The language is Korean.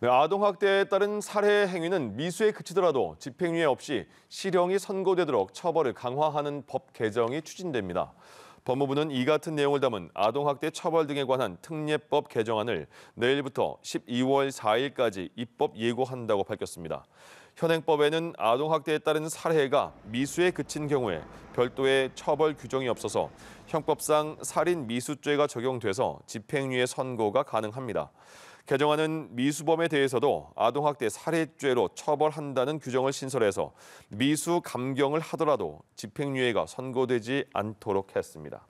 네, 아동학대에 따른 살해 행위는 미수에 그치더라도 집행유예 없이 실형이 선고되도록 처벌을 강화하는 법 개정이 추진됩니다. 법무부는 이 같은 내용을 담은 아동학대 처벌 등에 관한 특례법 개정안을 내일부터 12월 4일까지 입법 예고한다고 밝혔습니다. 현행법에는 아동학대에 따른 살해가 미수에 그친 경우에 별도의 처벌 규정이 없어서 형법상 살인 미수죄가 적용돼서 집행유예 선고가 가능합니다. 개정안은 미수범에 대해서도 아동학대 살해죄로 처벌한다는 규정을 신설해서 미수 감경을 하더라도 집행유예가 선고되지 않도록 했습니다.